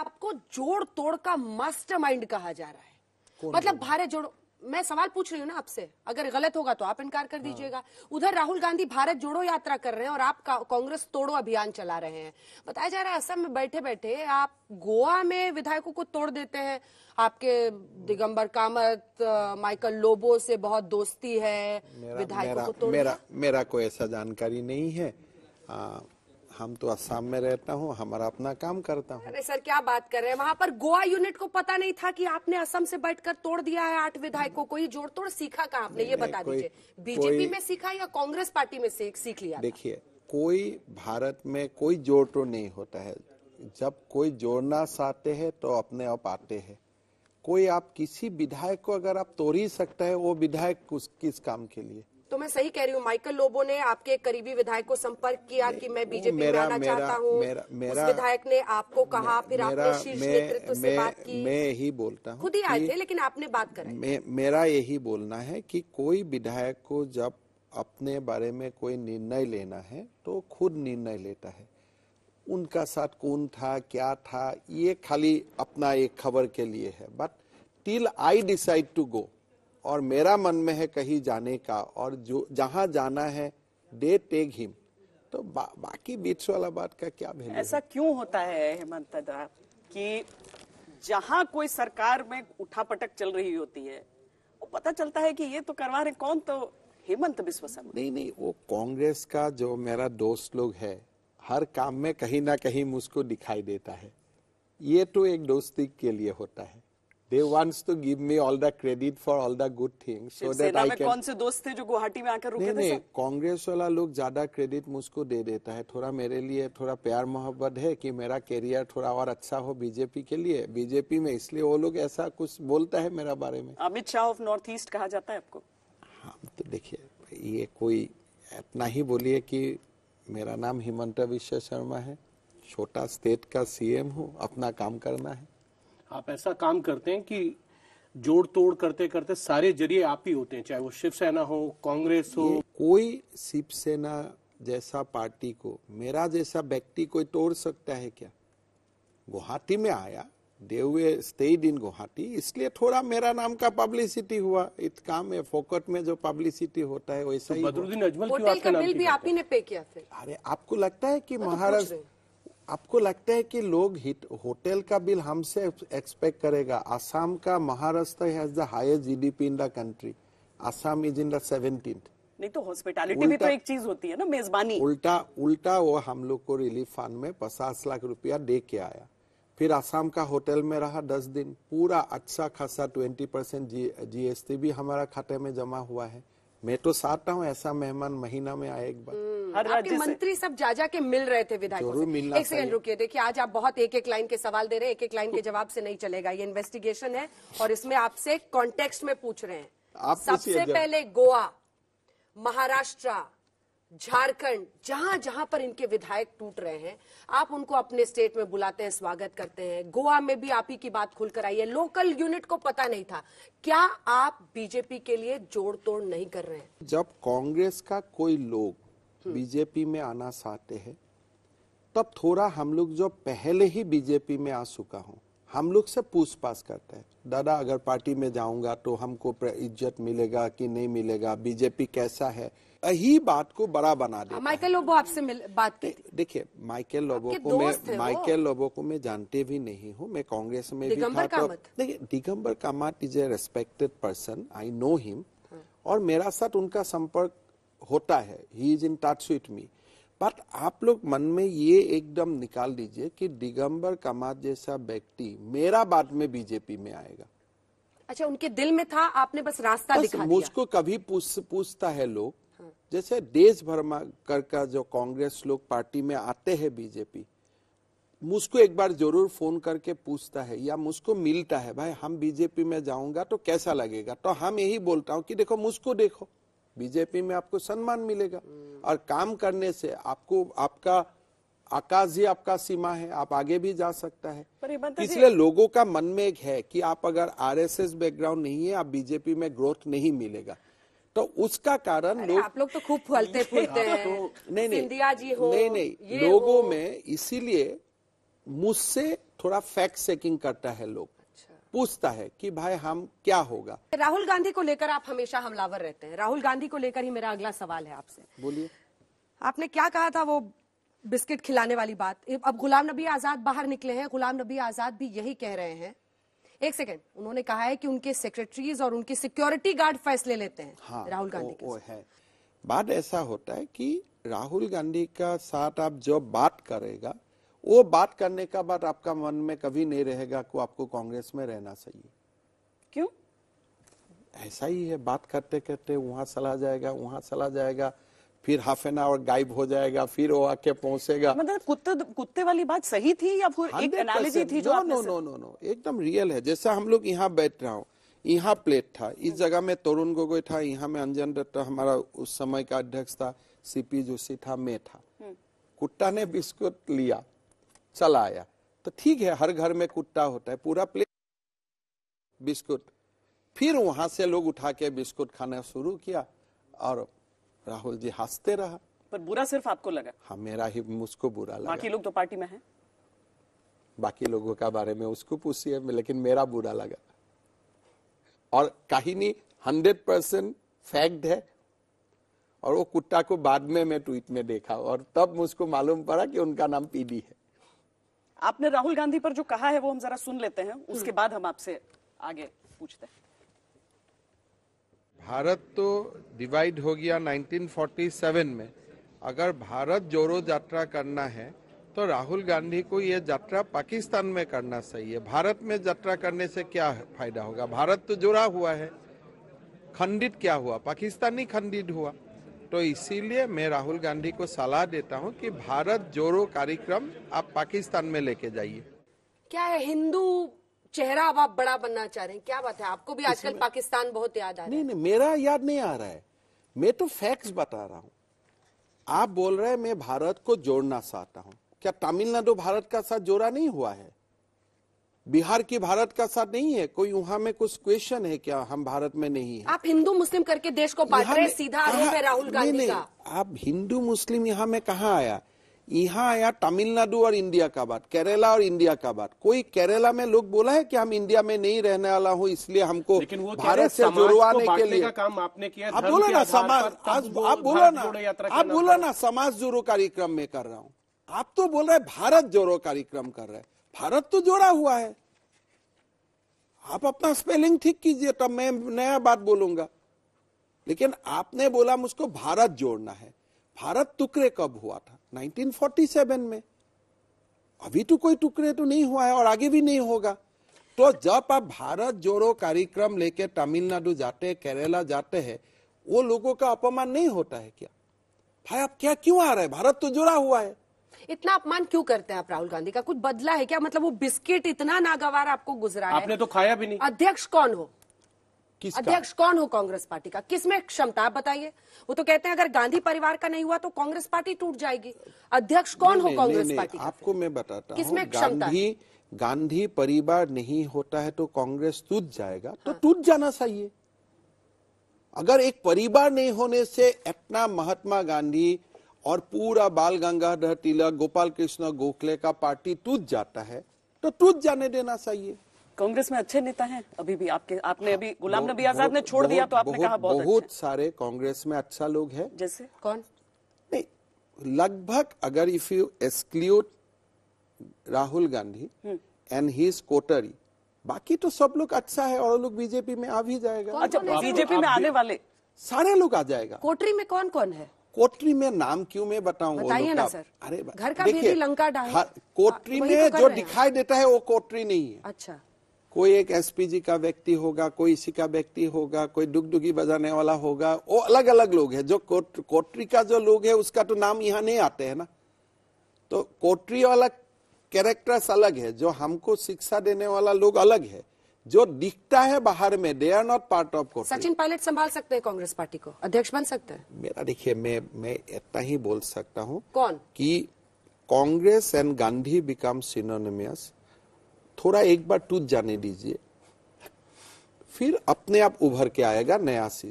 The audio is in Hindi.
आपको जोड़ तोड़ का मास्टरमाइंड कहा जा रहा है मतलब भारत जोड़ो मैं सवाल पूछ रही हूँ ना आपसे अगर गलत होगा तो आप इनकार कर हाँ। दीजिएगा हाँ। उधर राहुल गांधी भारत जोड़ो यात्रा कर रहे हैं और आप कांग्रेस तोड़ो अभियान चला रहे हैं बताया जा रहा है असम में बैठे बैठे आप गोवा में विधायकों को तोड़ देते हैं आपके दिगंबर कामत माइकल लोबो से बहुत दोस्ती है विधायकों को तोड़ मेरा, मेरा कोई ऐसा जानकारी नहीं है आ, हाँ, हम तो असम में रहता हूँ हमारा अपना काम करता हूँ सर क्या बात कर रहे हैं वहाँ पर गोवा यूनिट को पता नहीं था कि आपने असम से बैठकर तोड़ दिया है आठ विधायकों को ये जोड़ तोड़ सीखा का आपने ये बता दीजिए बीजेपी में सीखा या कांग्रेस पार्टी में सीख लिया देखिए कोई भारत में कोई जोड़ तोड़ नहीं होता है जब कोई जोड़ना चाहते है तो अपने आप आते है कोई आप किसी विधायक को अगर आप तोड़ ही सकता है वो विधायक किस काम के लिए तो मैं सही कह रही हूँ माइकल लोबो ने आपके करीबी विधायक को संपर्क किया कि मैं बीजेपी में आना चाहता हूँ मेरा, विधायक ने आपको कहा फिर आपने शीर्ष नेतृत्व से बात की मैं यही बोलता हूँ खुद ही आए थे लेकिन आपने बात करी मेरा यही बोलना है कि कोई विधायक को जब अपने बारे में कोई निर्णय लेना है तो खुद निर्णय लेता है उनका साथ कौन था क्या था ये खाली अपना एक खबर के लिए है but till I decide to go और मेरा मन में है कहीं जाने का और जो जहाँ जाना है दे टेक हिम तो बा, बाकी बीच वाला बात का क्या भेद ऐसा क्यों होता है हेमंत दादा कि जहाँ कोई सरकार में उठापटक चल रही होती है वो पता चलता है कि ये तो करवा रहे कौन तो हेमंत बिस्व शर्मा नहीं नहीं वो कांग्रेस का जो मेरा दोस्त लोग है हर काम में कहीं ना कहीं मुझको दिखाई देता है ये तो एक दोस्ती के लिए होता है they wants to give me all the credit for all the good things so that I can कौन से दोस्त थे जो गुवाहाटी में आकर रुके नहीं, थे कांग्रेस वाला लोग ज्यादा क्रेडिट मुझको दे देता है थोड़ा मेरे लिए थोड़ा प्यार मोहब्बत है कि मेरा करियर थोड़ा और अच्छा हो बीजेपी के लिए बीजेपी में इसलिए वो लोग ऐसा कुछ बोलता है मेरा बारे में Amit Shah of north east कहा जाता है आपको हाँ तो देखिए ये कोई इतना ही बोलिए कि मेरा नाम हिमंत विश्व शर्मा है छोटा स्टेट का सीएम हूँ अपना काम करना है आप ऐसा काम करते हैं कि जोड़ तोड़ करते करते सारे जरिए आप ही होते हैं चाहे वो शिवसेना हो कांग्रेस हो कोई शिवसेना जैसा पार्टी को मेरा जैसा व्यक्ति कोई तोड़ सकता है क्या गुवाहाटी में आया देवे स्टेड इन गुवाहाटी इसलिए थोड़ा मेरा नाम का पब्लिसिटी हुआ इत काम में फोकट में जो पब्लिसिटी होता है वैसा तो ही बदरुद्दीन अजमल क्यों आपका नाम भी आप ही ने पे किया थे अरे आपको लगता है कि तो महाराष्ट्र आपको लगता है कि लोग हिट होटल का बिल हमसे एक्सपेक्ट करेगा आसाम का Maharashtra has the highest GDP in the country Assam is in the seventeen नहीं तो हॉस्पिटैलिटी भी तो एक चीज होती है ना मेजबानी उल्टा उल्टा वो हम लोग को रिलीफ फंड में पचास लाख रुपया दे के आया फिर आसाम का होटल में रहा दस दिन पूरा अच्छा खासा ट्वेंटी परसेंट जी जीएसटी भी हमारा खाते में जमा हुआ है मैं तो चाहता हूँ ऐसा मेहमान महीना में आए एक बार हम्म। हम्म। आपके मंत्री सब जा जा के मिल रहे थे विधायक एक सेकंड रुकिए देखिए आज आप बहुत एक एक लाइन के सवाल दे रहे हैं एक एक लाइन के जवाब से नहीं चलेगा ये इन्वेस्टिगेशन है और इसमें आपसे कॉन्टेक्स्ट में पूछ रहे हैं सबसे पहले गोवा महाराष्ट्र झारखंड जहां जहां पर इनके विधायक टूट रहे हैं आप उनको अपने स्टेट में बुलाते हैं स्वागत करते हैं गोवा में भी आप ही की बात खुलकर आई है लोकल यूनिट को पता नहीं था क्या आप बीजेपी के लिए जोड़ तोड़ नहीं कर रहे हैं जब कांग्रेस का कोई लोग हम्म। बीजेपी में आना चाहते हैं तब थोड़ा हम लोग जो पहले ही बीजेपी में आ चुका हूँ हम लोग से पूछ पाछ करते हैं दादा अगर पार्टी में जाऊंगा तो हमको इज्जत मिलेगा कि नहीं मिलेगा बीजेपी कैसा है यही बात को बड़ा बना दे माइकल लोबो आपसे बात की देखिए माइकल लोबो को मैं माइकल लोबो को मैं जानते भी नहीं हूँ मैं कांग्रेस में भी था तो देखिए Digambar Kamat is a respected person I know him और मेरा साथ उनका संपर्क होता है he is in touch with me but आप लोग मन में ये एकदम निकाल दीजिए कि दिगंबर कमात जैसा व्यक्ति मेरा बाद में बीजेपी में आएगा अच्छा उनके दिल में था आपने बस रास्ता बस दिखा मुझको कभी पूछ, पूछता है लोग हाँ। जैसे देश भर में कर का जो कांग्रेस लोग पार्टी में आते हैं बीजेपी मुझको एक बार जरूर फोन करके पूछता है या मुझको मिलता है भाई हम बीजेपी में जाऊंगा तो कैसा लगेगा तो हम यही बोलता हूँ कि देखो मुझको देखो बीजेपी में आपको सम्मान मिलेगा और काम करने से आपको आपका आकाश ही आपका सीमा है आप आगे भी जा सकता है इसलिए लोगों का मन में एक है कि आप अगर आरएसएस बैकग्राउंड नहीं है आप बीजेपी में ग्रोथ नहीं मिलेगा तो उसका कारण लोग आप लोग तो खूब फलते फूलते हाँ, तो हैं तो, नहीं नहीं जी हो, नहीं नहीं लोगों में इसीलिए मुझसे थोड़ा फैक्ट चेकिंग करता है लोग पूछता है कि भाई हम क्या होगा राहुल गांधी को लेकर आप हमेशा हमलावर रहते हैं राहुल गांधी को लेकर ही मेरा अगला सवाल है आपसे बोलिए आपने क्या कहा था वो बिस्किट खिलाने वाली बात अब गुलाम नबी आजाद बाहर निकले हैं गुलाम नबी आजाद भी यही कह रहे हैं एक सेकेंड उन्होंने कहा है कि उनके सेक्रेटरीज और उनके सिक्योरिटी गार्ड फैसले लेते हैं हाँ, राहुल गांधी वो, वो है बात ऐसा होता है कि राहुल गांधी का साथ आप जो बात करेगा वो बात करने का बाद आपका मन में कभी नहीं रहेगा को आपको कांग्रेस में रहना चाहिए क्यों ऐसा ही है बात करते करते वहां चला जाएगा वहां चला जाएगा फिर हाफ एन आवर गायब हो जाएगा फिर वो आके पहुंचेगा मतलब कुत्ते कुत्ते वाली बात सही थी या फिर एक एनालॉजी थी जो नो नो नो नो एकदम रियल है जैसा हम लोग यहाँ बैठ रहा हूँ यहाँ प्लेट था इस जगह में तरुण गोगोई था यहाँ में अंजन दत्त हमारा उस समय का अध्यक्ष था सीपी जोशी था मैं था हम्म। कुत्ता ने बिस्कुट लिया चला आया तो ठीक है हर घर में कुत्ता होता है पूरा प्लेट बिस्कुट फिर वहां से लोग उठा के बिस्कुट खाना शुरू किया और राहुल जी हंसते रहा पर बुरा सिर्फ आपको लगा हाँ मेरा ही मुझको बुरा लगा बाकी लोग तो पार्टी में हैं बाकी लोगों का बारे में उसको पूछिए लेकिन मेरा बुरा लगा और कहानी हंड्रेड परसेंट फैक्ट है और वो कुत्ता को बाद में मैं ट्वीट में देखा और तब मुझको मालूम पड़ा कि उनका नाम पीडी है आपने राहुल गांधी पर जो कहा है वो हम जरा सुन लेते हैं उसके बाद हम आपसे आगे पूछते हैं भारत तो डिवाइड हो गया 1947 में अगर भारत जोरो यात्रा करना है तो राहुल गांधी को यह यात्रा पाकिस्तान में करना सही है भारत में यात्रा करने से क्या फायदा होगा भारत तो जुड़ा हुआ है खंडित क्या हुआ पाकिस्तानी खंडित हुआ तो इसीलिए मैं राहुल गांधी को सलाह देता हूं कि भारत जोड़ो कार्यक्रम आप पाकिस्तान में लेके जाइए क्या है हिंदू चेहरा अब आप बड़ा बनना चाह रहे हैं क्या बात है आपको भी आजकल पाकिस्तान बहुत याद आ रहा है नहीं नहीं मेरा याद नहीं आ रहा है मैं तो फैक्ट्स बता रहा हूँ आप बोल रहे हैं मैं भारत को जोड़ना चाहता हूँ क्या तमिलनाडु भारत का साथ जोड़ा नहीं हुआ है बिहार की भारत का साथ नहीं है कोई वहाँ में कुछ क्वेश्चन है क्या हम भारत में नहीं है आप हिंदू मुस्लिम करके देश को बांट रहे सीधा आरोप हाँ, है राहुल गांधी का आप हिंदू मुस्लिम यहाँ में कहा आया यहाँ आया तमिलनाडु और इंडिया का बात केरला और इंडिया का बात कोई केरला में लोग बोला है कि हम इंडिया में नहीं रहने वाला हूँ इसलिए हमको भारत से जुड़वाने के लिए का काम आपने किया आप बोलो ना समाज आप बोलो ना आप बोलो ना समाज जोड़ो कार्यक्रम में कर रहा हूँ आप तो बोल रहे भारत जोड़ो कार्यक्रम कर रहे हैं भारत तो जोड़ा हुआ है आप अपना स्पेलिंग ठीक कीजिए तब तो मैं नया बात बोलूंगा लेकिन आपने बोला मुझको भारत जोड़ना है भारत टुकड़े कब हुआ था 1947 में अभी तो कोई टुकड़े तो नहीं हुआ है और आगे भी नहीं होगा तो जब आप भारत जोड़ो कार्यक्रम लेके तमिलनाडु जाते केरला जाते हैं वो लोगों का अपमान नहीं होता है क्या भाई आप क्या क्यों आ रहे हैं भारत तो जुड़ा हुआ है इतना अपमान क्यों करते हैं आप राहुल गांधी का कुछ बदला है क्या मतलब वो बिस्किट इतना नागवार आपको गुजरा आपने तो खाया भी नहीं अध्यक्ष कौन हो अध्यक्ष कौन हो कांग्रेस पार्टी का किसमें क्षमता आप बताइए वो तो कहते हैं अगर गांधी परिवार का नहीं हुआ तो कांग्रेस पार्टी टूट जाएगी अध्यक्ष कौन हो कांग्रेस पार्टी आपको मैं बताता किसमें क्षमता गांधी परिवार नहीं होता है तो कांग्रेस टूट जाएगा तो हाँ। टूट जाना चाहिए अगर एक परिवार नहीं होने से इतना महात्मा गांधी और पूरा बाल गंगाधर तिलक गोपाल कृष्ण गोखले का पार्टी टूट जाता है तो टूट जाने देना चाहिए कांग्रेस में अच्छे नेता हैं अभी भी आपके आपने अभी गुलाम नबी आजाद ने छोड़ दिया तो आपने बहुत, कहा बहुत, बहुत अच्छा। सारे कांग्रेस में अच्छा लोग हैं जैसे कौन नहीं लगभग अगर if you exclude Rahul Gandhi and his coterie बाकी तो सब लोग अच्छा है और लोग बीजेपी में आ भी जाएगा अच्छा बीजेपी में आने वाले सारे लोग आ जाएगा कोटरी में कौन कौन है कोटरी में नाम क्यों मैं बताऊं बताइए ना सर अरे घर का बेटी लंका डाल हाँ, कोटरी में तो जो दिखाई देता है वो कोटरी नहीं है अच्छा कोई एक एसपीजी का व्यक्ति होगा कोई इसी का व्यक्ति होगा कोई डुगडुगी बजाने वाला होगा वो अलग अलग लोग है जो कोट, कोटरी का जो लोग है उसका तो नाम यहाँ नहीं आते है ना तो कोटरी वाला कैरेक्टर्स अलग है जो हमको शिक्षा देने वाला लोग अलग है जो दिखता है बाहर में they are not part of court Sachin Pilot संभाल सकते हैं कांग्रेस पार्टी को अध्यक्ष बन सकते हैं मेरा देखिए मैं मैं इतना ही बोल सकता हूँ कौन कि Congress and Gandhi become synonymous थोड़ा एक बार टूट जाने दीजिए फिर अपने आप उभर के आएगा नया चीज